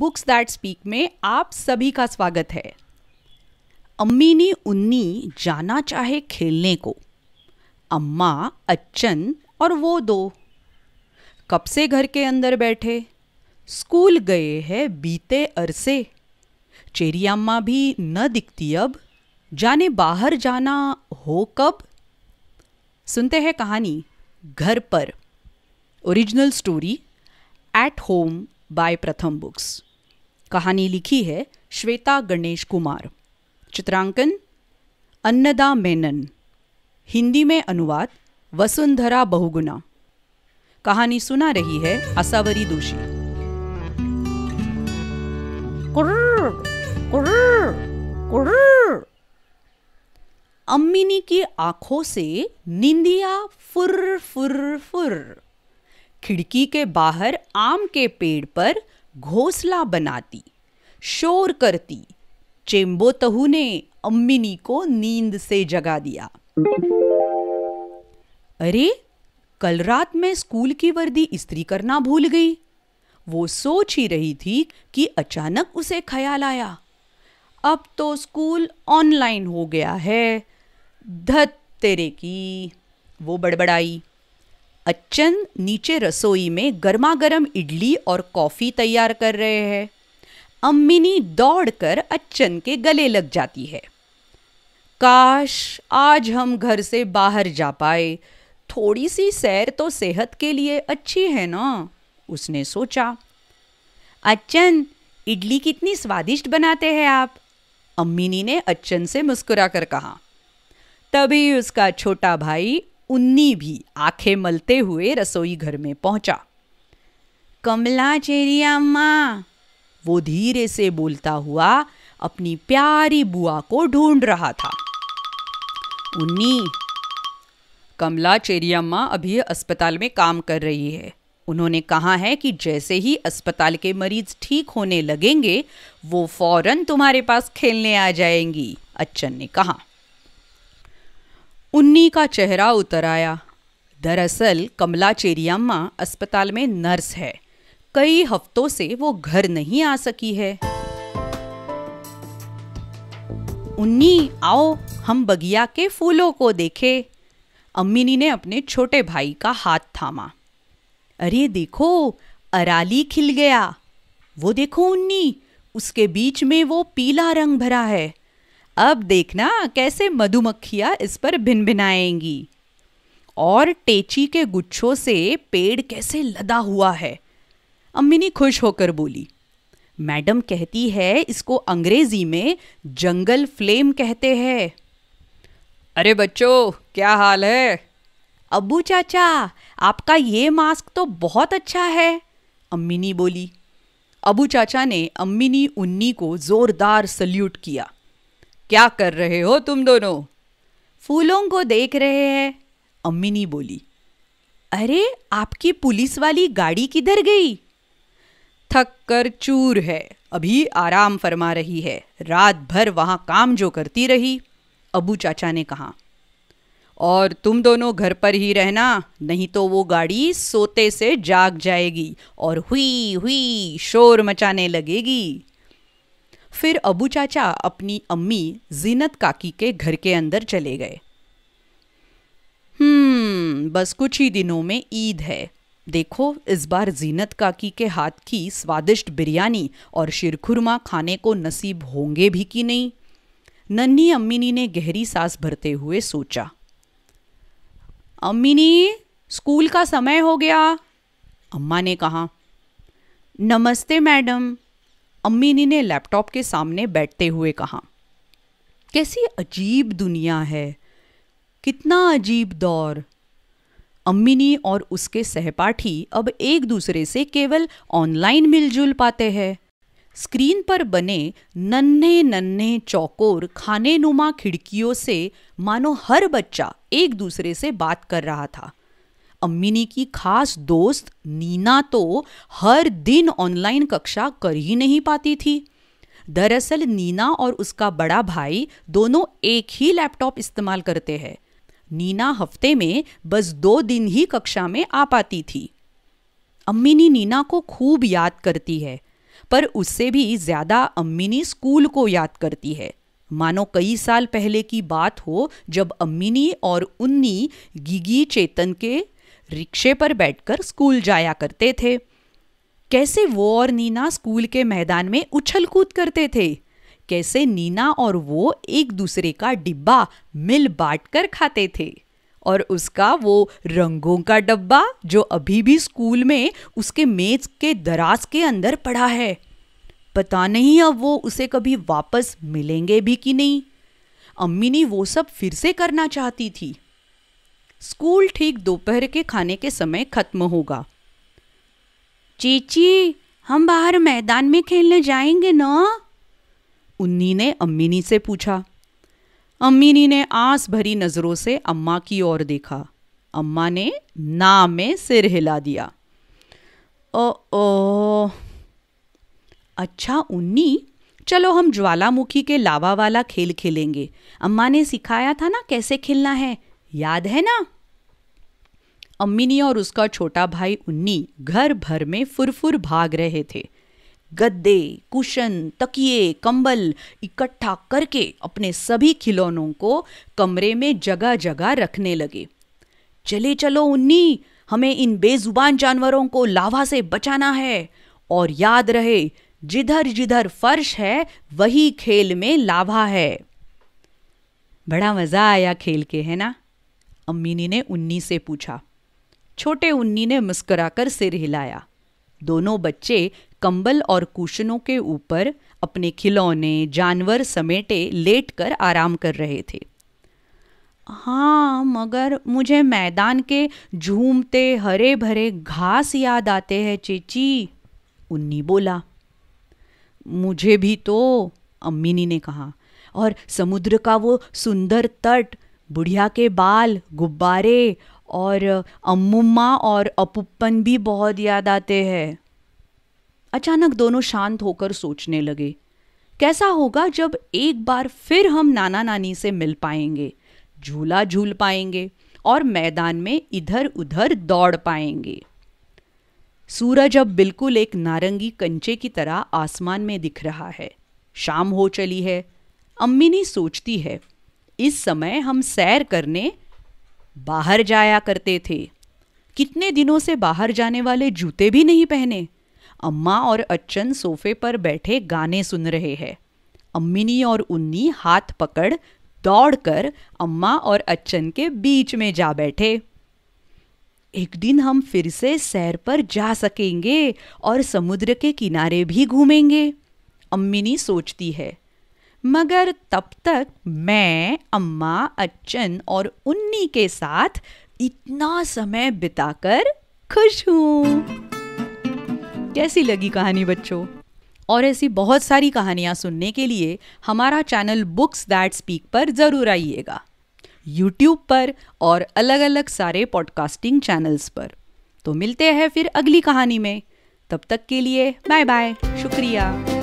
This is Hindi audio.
बुक्स दैट स्पीक में आप सभी का स्वागत है अम्मी ने उन्नी जाना चाहे खेलने को अम्मा अच्छन और वो दो कब से घर के अंदर बैठे स्कूल गए हैं बीते अरसे चेरी अम्मा भी न दिखती अब जाने बाहर जाना हो कब सुनते हैं कहानी घर पर original story at home by Pratham books कहानी लिखी है श्वेता गणेश कुमार चित्रांकन अन्नदा मेनन हिंदी में अनुवाद वसुंधरा बहुगुना कहानी सुना रही है असावरी दोषी अम्मिनी की आंखों से निंदिया फुर फुर फुर खिड़की के बाहर आम के पेड़ पर घोसला बनाती शोर करती चेम्बो तहू ने अम्मिनी को नींद से जगा दिया अरे कल रात मैं स्कूल की वर्दी इस्त्री करना भूल गई वो सोच ही रही थी कि अचानक उसे ख्याल आया अब तो स्कूल ऑनलाइन हो गया है धत तेरे की वो बड़बड़ाई अच्छन नीचे रसोई में गर्मा गर्म इडली और कॉफ़ी तैयार कर रहे हैं अम्मिनी दौड़कर अच्छन के गले लग जाती है काश आज हम घर से बाहर जा पाए थोड़ी सी सैर तो सेहत के लिए अच्छी है ना उसने सोचा अच्छन इडली कितनी स्वादिष्ट बनाते हैं आप अम्मिनी ने अच्छन से मुस्कुराकर कहा तभी उसका छोटा भाई उन्नी भी आंखें मलते हुए रसोई घर में पहुंचा कमला चेरिया अम्मा वो धीरे से बोलता हुआ अपनी प्यारी बुआ को ढूंढ रहा था उन्नी कमला अम्मा अभी अस्पताल में काम कर रही है उन्होंने कहा है कि जैसे ही अस्पताल के मरीज ठीक होने लगेंगे वो फौरन तुम्हारे पास खेलने आ जाएंगी अच्छन ने कहा उन्नी का चेहरा उतर आया दरअसल कमला चेरियाम्मा अस्पताल में नर्स है कई हफ्तों से वो घर नहीं आ सकी है उन्नी आओ हम बगिया के फूलों को देखे अम्मिनी ने अपने छोटे भाई का हाथ थामा अरे देखो अराली खिल गया वो देखो उन्नी उसके बीच में वो पीला रंग भरा है अब देखना कैसे मधुमक्खियाँ इस पर भिन भिनाएंगी और टेची के गुच्छों से पेड़ कैसे लदा हुआ है अम्मिनी खुश होकर बोली मैडम कहती है इसको अंग्रेजी में जंगल फ्लेम कहते हैं अरे बच्चों क्या हाल है अबू चाचा आपका ये मास्क तो बहुत अच्छा है अम्मिनी बोली अबू चाचा ने अम्मिनी उन्नी को जोरदार सल्यूट किया क्या कर रहे हो तुम दोनों फूलों को देख रहे हैं अम्मिनी बोली अरे आपकी पुलिस वाली गाड़ी किधर गई थक कर चूर है अभी आराम फरमा रही है रात भर वहां काम जो करती रही अबू चाचा ने कहा और तुम दोनों घर पर ही रहना नहीं तो वो गाड़ी सोते से जाग जाएगी और हुई हुई शोर मचाने लगेगी फिर अबू चाचा अपनी अम्मी जीनत काकी के घर के अंदर चले गए हम्म बस कुछ ही दिनों में ईद है देखो इस बार जीनत काकी के हाथ की स्वादिष्ट बिरयानी और शिरखुरमा खाने को नसीब होंगे भी कि नहीं नन्ही अम्मीनी ने गहरी सांस भरते हुए सोचा अम्मीनी स्कूल का समय हो गया अम्मा ने कहा नमस्ते मैडम अम्मीनी ने लैपटॉप के सामने बैठते हुए कहा कैसी अजीब दुनिया है कितना अजीब दौर अम्मीनी और उसके सहपाठी अब एक दूसरे से केवल ऑनलाइन मिलजुल पाते हैं स्क्रीन पर बने नन्हे नन्हे चौकोर खाने नुमा खिड़कियों से मानो हर बच्चा एक दूसरे से बात कर रहा था અમ્મીની की खास दोस्त नीना तो हर दिन ऑनलाइन कक्षा कर ही नहीं पाती थी दरअसल नीना और उसका बड़ा भाई दोनों एक ही लैपटॉप इस्तेमाल करते हैं नीना हफ्ते में बस दो दिन ही कक्षा में आ पाती थी अम्मीनी नीना को खूब याद करती है पर उससे भी ज़्यादा अम्मीनी स्कूल को याद करती है मानो कई साल पहले की बात हो जब अम्मीनी और उन्नी गिगी चेतन के रिक्शे पर बैठकर स्कूल जाया करते थे कैसे वो और नीना स्कूल के मैदान में उछल कूद करते थे कैसे नीना और वो एक दूसरे का डिब्बा मिल बांट कर खाते थे और उसका वो रंगों का डब्बा जो अभी भी स्कूल में उसके मेज के दराज के अंदर पड़ा है पता नहीं अब वो उसे कभी वापस मिलेंगे भी कि नहीं अम्मी ने वो सब फिर से करना चाहती थी स्कूल ठीक दोपहर के खाने के समय खत्म होगा चीची हम बाहर मैदान में खेलने जाएंगे ना उन्नी ने अम्मीनी से पूछा अम्मीनी ने आस भरी नज़रों से अम्मा की ओर देखा अम्मा ने ना में सिर हिला दिया ओ ओ अच्छा उन्नी चलो हम ज्वालामुखी के लावा वाला खेल खेलेंगे अम्मा ने सिखाया था ना कैसे खेलना है याद है ना अम्मिनी और उसका छोटा भाई उन्नी घर भर में फुरफुर भाग रहे थे गद्दे कुशन तकिए कंबल इकट्ठा करके अपने सभी खिलौनों को कमरे में जगह जगह रखने लगे चले चलो उन्नी हमें इन बेजुबान जानवरों को लावा से बचाना है और याद रहे जिधर जिधर फर्श है वही खेल में लाभा है बड़ा मजा आया खेल के है ना अम्मीनी ने उन्नी से पूछा छोटे उन्नी ने मुस्कुराकर सिर हिलाया दोनों बच्चे कंबल और कुशनों के ऊपर अपने खिलौने जानवर समेटे लेट कर आराम कर रहे थे हाँ मगर मुझे मैदान के झूमते हरे भरे घास याद आते हैं चेची उन्नी बोला मुझे भी तो अम्मीनी ने कहा और समुद्र का वो सुंदर तट बुढ़िया के बाल गुब्बारे और अम्मुम्मा और अपुप्पन भी बहुत याद आते हैं अचानक दोनों शांत होकर सोचने लगे कैसा होगा जब एक बार फिर हम नाना नानी से मिल पाएंगे झूला झूल पाएंगे और मैदान में इधर उधर दौड़ पाएंगे सूरज अब बिल्कुल एक नारंगी कंचे की तरह आसमान में दिख रहा है शाम हो चली है अम्मी ने सोचती है इस समय हम सैर करने बाहर जाया करते थे कितने दिनों से बाहर जाने वाले जूते भी नहीं पहने अम्मा और अच्छन सोफे पर बैठे गाने सुन रहे हैं अम्मिनी और उन्नी हाथ पकड़ दौड़कर अम्मा और अच्छन के बीच में जा बैठे एक दिन हम फिर से सैर पर जा सकेंगे और समुद्र के किनारे भी घूमेंगे अम्मिनी सोचती है मगर तब तक मैं अम्मा अच्छन और उन्नी के साथ इतना समय बिताकर खुश हूँ कैसी लगी कहानी बच्चों और ऐसी बहुत सारी कहानियाँ सुनने के लिए हमारा चैनल बुक्स दैट स्पीक पर ज़रूर आइएगा यूट्यूब पर और अलग अलग सारे पॉडकास्टिंग चैनल्स पर तो मिलते हैं फिर अगली कहानी में तब तक के लिए बाय बाय शुक्रिया